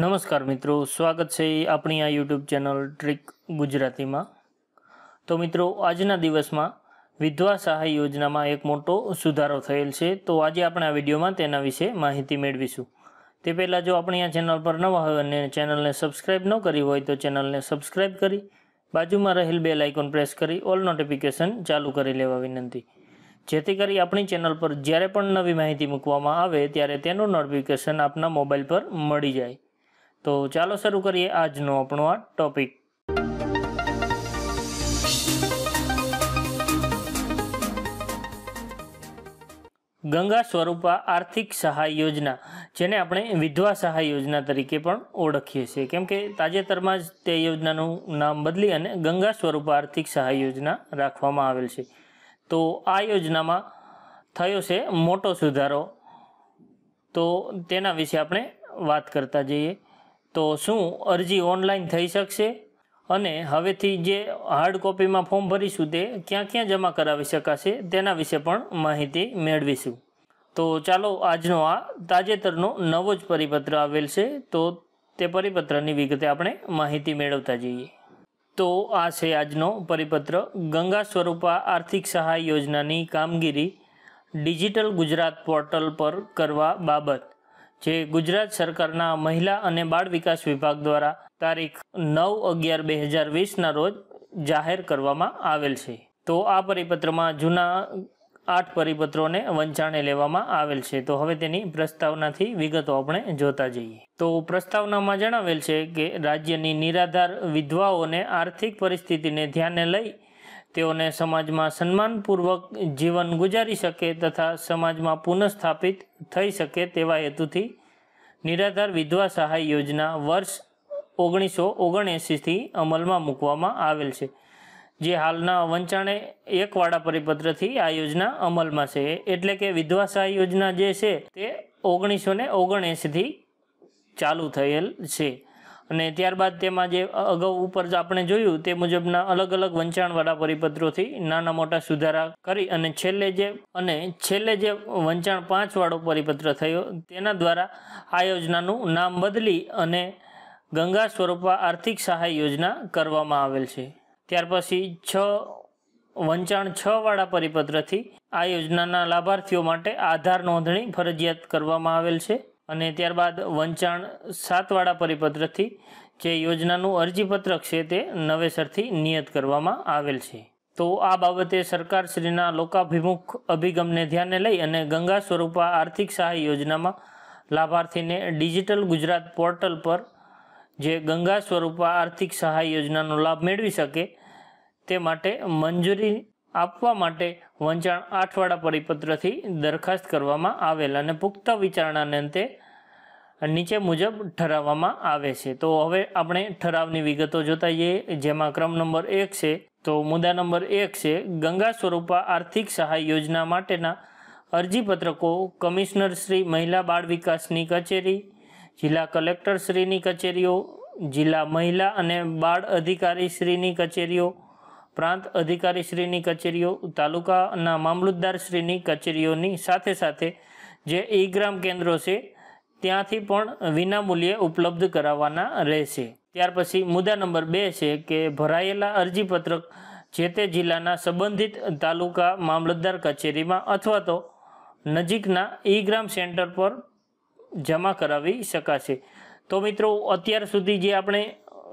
નમસ્કાર મિત્રો સ્વાગત છે આપણી આ યુટ્યુબ ચેનલ ટ્રીક ગુજરાતીમાં તો મિત્રો આજના દિવસમાં વિધવા સહાય યોજનામાં એક મોટો સુધારો થયેલ છે તો આજે આપણે આ વિડીયોમાં તેના વિશે માહિતી મેળવીશું તે પહેલાં જો આપણી આ ચેનલ પર નવા હોય અને ચેનલને સબસ્ક્રાઈબ ન કરી હોય તો ચેનલને સબસ્ક્રાઈબ કરી બાજુમાં રહેલ બેલ આઇકોન પ્રેસ કરી ઓલ નોટિફિકેશન ચાલુ કરી લેવા વિનંતી જેથી કરી આપણી ચેનલ પર જ્યારે પણ નવી માહિતી મૂકવામાં આવે ત્યારે તેનું નોટિફિકેશન આપના મોબાઈલ પર મળી જાય તો ચાલો શરૂ કરીએ આજનો આપણો આ ટોપિક ગંગા સ્વરૂપા આર્થિક સહાય યોજના જેને આપણે વિધવા સહાય યોજના તરીકે પણ ઓળખીએ છીએ કેમ કે તાજેતરમાં જ તે યોજનાનું નામ બદલી અને ગંગા સ્વરૂપા આર્થિક સહાય યોજના રાખવામાં આવેલ છે તો આ યોજનામાં થયો છે મોટો સુધારો તો તેના વિશે આપણે વાત કરતા જઈએ તો શું અરજી ઓનલાઈન થઈ શકશે અને હવેથી જે હાર્ડ કોપીમાં ફોર્મ ભરીશું તે ક્યાં ક્યાં જમા કરાવી શકાશે તેના વિશે પણ માહિતી મેળવીશું તો ચાલો આજનો આ તાજેતરનો નવો જ પરિપત્ર આવેલ છે તો તે પરિપત્રની વિગતે આપણે માહિતી મેળવતા જઈએ તો આ છે આજનો પરિપત્ર ગંગા સ્વરૂપા આર્થિક સહાય યોજનાની કામગીરી ડિજિટલ ગુજરાત પોર્ટલ પર કરવા બાબત જે ગુજરાત સરકારના મહિલા અને બાળ વિકાસ વિભાગ દ્વારા તારીખ નવ અગિયાર બે હજાર વીસના રોજ જાહેર કરવામાં આવેલ છે તો આ પરિપત્રમાં જૂના આઠ પરિપત્રોને વંચાણે લેવામાં આવેલ છે તો હવે તેની પ્રસ્તાવનાથી વિગતો આપણે જોતા જઈએ તો પ્રસ્તાવનામાં જણાવેલ છે કે રાજ્યની નિરાધાર વિધવાઓને આર્થિક પરિસ્થિતિને ધ્યાને લઈ તેઓને સમાજમાં સન્માનપૂર્વક જીવન ગુજારી શકે તથા સમાજમાં પુનઃસ્થાપિત થઈ શકે તેવા હેતુથી નિરાધાર વિધવા સહાય યોજના વર્ષ ઓગણીસો ઓગણએંસીથી અમલમાં મૂકવામાં આવેલ છે જે હાલના વંચાણે એકવાળા પરિપત્રથી આ યોજના અમલમાં છે એટલે કે વિધવા સહાય યોજના જે છે તે ઓગણીસો ને ઓગણએંસીથી ચાલુ થયેલ છે અને ત્યારબાદ તેમાં જે અગાઉ ઉપર આપણે જોયું તે મુજબના અલગ અલગ વંચાણવાળા પરિપત્રોથી નાના મોટા સુધારા કરી અને છેલ્લે જે અને છેલ્લે જે વંચાણ પાંચવાળો પરિપત્ર થયો તેના દ્વારા આ યોજનાનું નામ બદલી અને ગંગા સ્વરૂપા આર્થિક સહાય યોજના કરવામાં આવેલ છે ત્યાર પછી છ વંચાણ છવાળા પરિપત્રથી આ યોજનાના લાભાર્થીઓ માટે આધાર નોંધણી ફરજિયાત કરવામાં આવેલ છે અને ત્યારબાદ વંચાણ સાતવાળા પરિપત્રથી જે યોજનાનું અરજીપત્રક છે તે નવેસરથી નિયત કરવામાં આવેલ છે તો આ બાબતે સરકારશ્રીના લોકાભિમુખ અભિગમને ધ્યાને લઈ અને ગંગા સ્વરૂપા આર્થિક સહાય યોજનામાં લાભાર્થીને ડિજિટલ ગુજરાત પોર્ટલ પર જે ગંગા સ્વરૂપા આર્થિક સહાય યોજનાનો લાભ મેળવી શકે તે માટે મંજૂરી આપવા માટે વંચાણ આઠવાડા પરિપત્રથી દરખાસ્ત કરવામાં આવેલ અને પુખ્ત વિચારણાને અંતે નીચે મુજબ ઠરાવવામાં આવે છે તો હવે આપણે ઠરાવની વિગતો જોતા જઈએ જેમાં ક્રમ નંબર એક છે તો મુદ્દા નંબર એક છે ગંગા સ્વરૂપા આર્થિક સહાય યોજના માટેના અરજીપત્રકો કમિશનર શ્રી મહિલા બાળ વિકાસની કચેરી જિલ્લા કલેક્ટર શ્રીની કચેરીઓ જિલ્લા મહિલા અને બાળ અધિકારી શ્રીની કચેરીઓ પ્રાંત અધિકારીશ્રીની કચેરીઓ તાલુકાના મામલતદારશ્રીની કચેરીઓની સાથે સાથે જે ઈ ગ્રામ કેન્દ્રો છે ત્યાંથી પણ વિનામૂલ્યે ઉપલબ્ધ કરાવવાના રહેશે ત્યાર પછી મુદ્દા નંબર બે છે કે ભરાયેલા અરજીપત્રક જે તે જિલ્લાના સંબંધિત તાલુકા મામલતદાર કચેરીમાં અથવા તો નજીકના ઈ ગ્રામ સેન્ટર પર જમા કરાવી શકાશે તો મિત્રો અત્યાર સુધી જે આપણે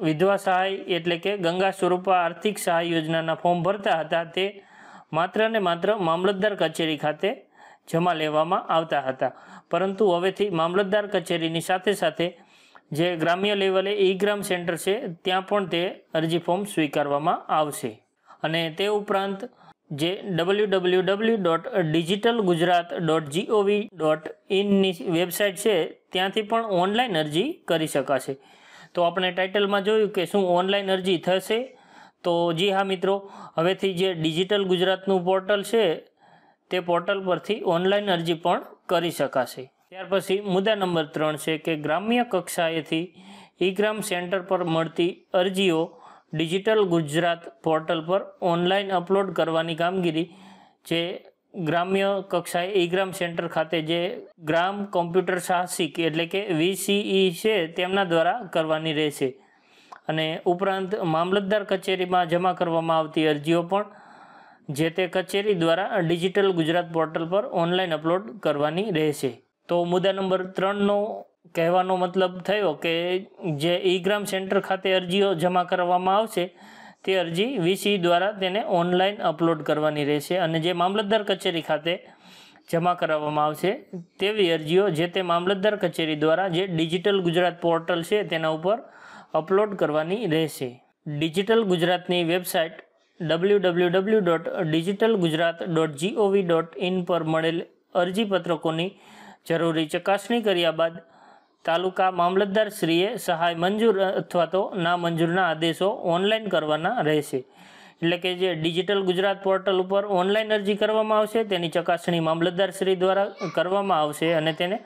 વિધવા સહાય એટલે કે ગંગા સ્વરૂપા આર્થિક સહાય યોજનાના ફોર્મ ભરતા હતા તે માત્ર ને માત્ર મામલતદાર કચેરી ખાતે જમા લેવામાં આવતા હતા પરંતુ હવેથી મામલતદાર કચેરીની સાથે સાથે જે ગ્રામ્ય લેવલે ઈ ગ્રામ સેન્ટર છે ત્યાં પણ તે અરજી ફોર્મ સ્વીકારવામાં આવશે અને તે ઉપરાંત જે W W W dot digital Gujarat dot G O V dot ઇનની વેબસાઇટ છે ત્યાંથી પણ ઓનલાઈન અરજી કરી શકાશે તો આપણે ટાઇટલમાં જોયું કે શું ઓનલાઈન અરજી થશે તો જી હા મિત્રો હવેથી જે ડિજિટલ ગુજરાતનું પોર્ટલ છે તે પોર્ટલ પરથી ઓનલાઈન અરજી પણ કરી શકાશે ત્યાર પછી મુદ્દા નંબર ત્રણ છે કે ગ્રામ્ય કક્ષાએથી ઈ ગ્રામ સેન્ટર પર મળતી અરજીઓ ડિજિટલ ગુજરાત પોર્ટલ પર ઓનલાઈન અપલોડ કરવાની કામગીરી જે ગ્રામ્ય કક્ષાએ ઈ ગ્રામ સેન્ટર ખાતે જે ગ્રામ કોમ્પ્યુટર સાહસિક એટલે કે વીસીઈ છે તેમના દ્વારા કરવાની રહેશે અને ઉપરાંત મામલતદાર કચેરીમાં જમા કરવામાં આવતી અરજીઓ પણ જે તે કચેરી દ્વારા ડિજિટલ ગુજરાત પોર્ટલ પર ઓનલાઈન અપલોડ કરવાની રહેશે તો મુદ્દા નંબર ત્રણનો કહેવાનો મતલબ થયો કે જે ઈ ગ્રામ સેન્ટર ખાતે અરજીઓ જમા કરવામાં આવશે તે અરજી વીસી દ્વારા તેને ઓનલાઈન અપલોડ કરવાની રહેશે અને જે મામલતદાર કચેરી ખાતે જમા કરાવવામાં આવશે તેવી અરજીઓ જે તે મામલતદાર કચેરી દ્વારા જે ડિજિટલ ગુજરાત પોર્ટલ છે તેના ઉપર અપલોડ કરવાની રહેશે ડિજિટલ ગુજરાતની website W W W dot digital Gujarat dot G O V dot in પર મળેલ અરજીપત્રકોની જરૂરી ચકાસણી કર્યા બાદ તાલુકા મામલતદારશ્રીએ સહાય મંજૂર અથવા તો નામંજૂરના આદેશો ઓનલાઈન કરવાના રહેશે એટલે કે જે ડિજિટલ ગુજરાત પોર્ટલ ઉપર ઓનલાઈન અરજી કરવામાં આવશે તેની ચકાસણી મામલતદારશ્રી દ્વારા કરવામાં આવશે અને તેને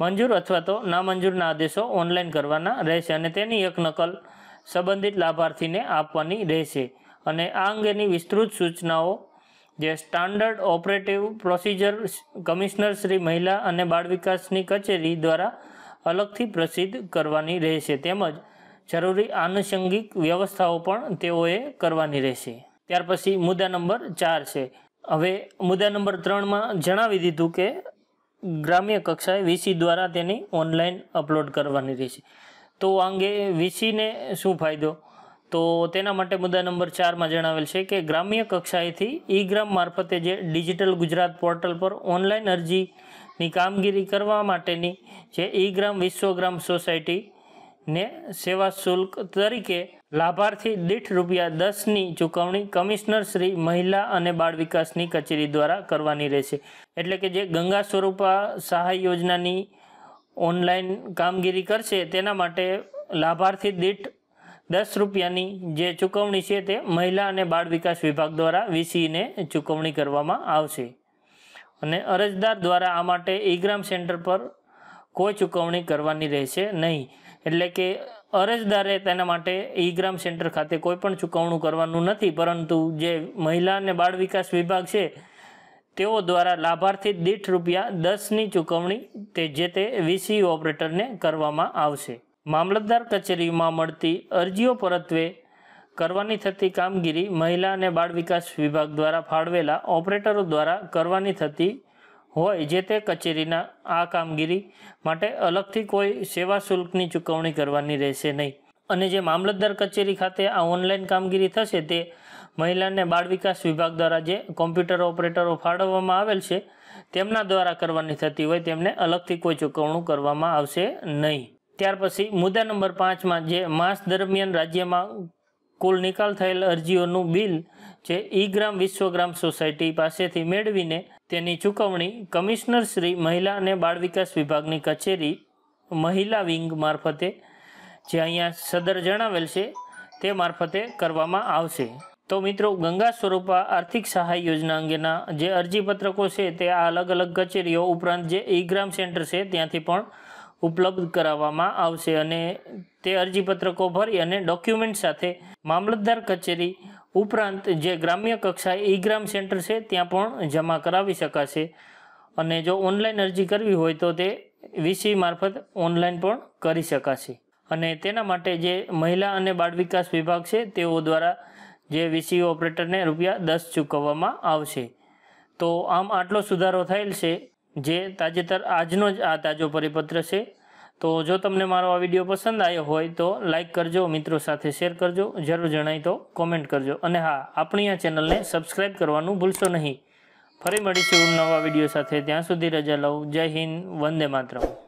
મંજૂર અથવા તો નામંજૂરના આદેશો ઓનલાઈન કરવાના રહેશે અને તેની એક નકલ સંબંધિત લાભાર્થીને આપવાની રહેશે અને આ અંગેની વિસ્તૃત સૂચનાઓ જે standard operative procedure commissioner Shri મહિલા અને બાળ વિકાસની કચેરી દ્વારા અલગથી પ્રસિદ્ધ કરવાની રહેશે તેમજ જરૂરી આનુષંગિક વ્યવસ્થાઓ પણ તેઓએ કરવાની રહેશે ત્યાર પછી મુદ્દા નંબર ચાર છે હવે મુદ્દા નંબર ત્રણમાં જણાવી દીધું કે ગ્રામ્ય કક્ષાએ વીસી દ્વારા તેની ઓનલાઈન અપલોડ કરવાની રહેશે તો અંગે વીસીને શું ફાયદો તો તેના માટે મુદ્દા નંબર ચારમાં જણાવેલ છે કે ગ્રામ્ય કક્ષાએથી ઈ ગ્રામ મારફતે જે ડિજિટલ ગુજરાત પોર્ટલ પર ઓનલાઈન અરજી ની કામગીરી કરવા માટેની જે ઈ ગ્રામ વિશ્વગ્રામ સોસાયટીને સેવા શુલ્ક તરીકે લાભાર્થી દીઠ રૂપિયા દસની ચૂકવણી કમિશનર શ્રી મહિલા અને બાળ વિકાસની કચેરી દ્વારા કરવાની રહેશે એટલે કે જે ગંગા સ્વરૂપા સહાય યોજનાની ઓનલાઈન કામગીરી કરશે તેના માટે લાભાર્થી દીઠ દસ રૂપિયાની જે ચૂકવણી છે તે મહિલા અને બાળ વિકાસ વિભાગ દ્વારા વીસીને ચૂકવણી કરવામાં આવશે અને અરજદાર દ્વારા આ માટે ઈગ્રામ સેન્ટર પર કોઈ ચૂકવણી કરવાની રહેશે નહીં એટલે કે અરજદારે તેના માટે ઈગ્રામ સેન્ટર ખાતે કોઈ પણ ચૂકવણું કરવાનું નથી પરંતુ જે મહિલા અને બાળ વિકાસ વિભાગ છે તેઓ દ્વારા લાભાર્થી દીઠ રૂપિયા દસની ચૂકવણી તે જે તે વીસી ઓપરેટરને કરવામાં આવશે મામલતદાર કચેરીમાં મળતી અરજીઓ પરત્વે કરવાની થતી કામગીરી મહિલા અને બાળ વિકાસ વિભાગ દ્વારા ફાળવેલા ઓપરેટરો દ્વારા કરવાની થતી હોય જે તે કચેરીના આ કામગીરી માટે અલગથી કોઈ સેવા શુલ્કની ચૂકવણી કરવાની રહેશે નહીં અને જે મામલતદાર કચેરી ખાતે આ ઓનલાઈન કામગીરી થશે તે મહિલા અને બાળ વિકાસ વિભાગ દ્વારા જે કોમ્પ્યુટર ઓપરેટરો ફાળવવામાં આવેલ છે તેમના દ્વારા કરવાની થતી હોય તેમને અલગથી કોઈ ચૂકવણું કરવામાં આવશે નહીં ત્યાર પછી મુદ્દા નંબર પાંચમાં જે માસ દરમિયાન રાજ્યમાં કુલ નિકાલ થયેલ અરજીઓનું બિલ જે ઈગ્રામ વિશ્વગ્રામ સોસાયટી પાસેથી મેળવીને તેની ચૂકવણી કમિશનર શ્રી મહિલા અને બાળ વિકાસ વિભાગની કચેરી મહિલા વિંગ મારફતે જે અહીંયા સદર જણાવેલ છે તે મારફતે કરવામાં આવશે તો મિત્રો ગંગા સ્વરૂપા આર્થિક સહાય યોજના અંગેના જે અરજીપત્રકો છે તે આ અલગ અલગ કચેરીઓ ઉપરાંત જે ઈગ્રામ સેન્ટર છે ત્યાંથી પણ ઉપલબ્ધ કરાવવામાં આવશે અને તે અરજીપત્રકો ભરી અને ડોક્યુમેન્ટ સાથે મામલતદાર કચેરી ઉપરાંત જે ગ્રામ્ય કક્ષાએ ઈ ગ્રામ સેન્ટર છે ત્યાં પણ જમા કરાવી શકાશે અને જો ઓનલાઈન અરજી કરવી હોય તો તે વીસી મારફત ઓનલાઈન પણ કરી શકાશે અને તેના માટે જે મહિલા અને બાળ વિકાસ વિભાગ છે તેઓ દ્વારા જે વીસી ઓપરેટરને રૂપિયા દસ ચૂકવવામાં આવશે તો આમ આટલો સુધારો થયેલ છે જે તાજેતર આજનો જ આ તાજો પરિપત્ર છે તો જો તમને મારો આ વિડીયો પસંદ આવ્યો હોય તો લાઇક કરજો મિત્રો સાથે શેર કરજો જરૂર જણાય તો કોમેન્ટ કરજો અને હા આપણી આ ચેનલને સબસ્ક્રાઈબ કરવાનું ભૂલશો નહીં ફરી મળીશું નવા વિડીયો સાથે ત્યાં સુધી રજા લઉં જય હિન્દ વંદે માતરમ